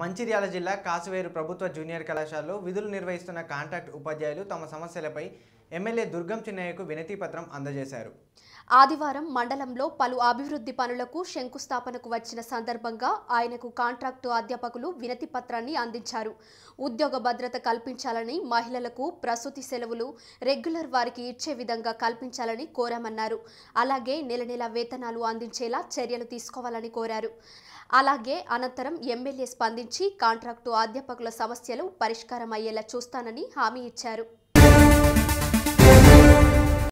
మంచిర్యాల జిల్లా కాసువేరు ప్రభుత్వ జూనియర్ కళాశాలలో విధులు నిర్వహిస్తున్న కాంట్రాక్ట్ ఉపాధ్యాయులు తమ సమస్యలపై ఎమ్మెల్యే దుర్గం చిన్నయ్యకు వినతిపత్రం అందజేశారు ఆదివారం మండలంలో పలు అభివృద్ధి పనులకు శంకుస్థాపనకు వచ్చిన సందర్భంగా ఆయనకు కాంట్రాక్టు అధ్యాపకులు వినతి పత్రాన్ని అందించారు ఉద్యోగ భద్రత కల్పించాలని మహిళలకు ప్రసూతి సెలవులు రెగ్యులర్ వారికి ఇచ్చే విధంగా కల్పించాలని కోరామన్నారు అలాగే నెల నెల వేతనాలు అందించేలా చర్యలు తీసుకోవాలని కోరారు అలాగే అనంతరం ఎమ్మెల్యే స్పందించి కాంట్రాక్టు అధ్యాపకుల సమస్యలు పరిష్కారం అయ్యేలా చూస్తానని హామీ ఇచ్చారు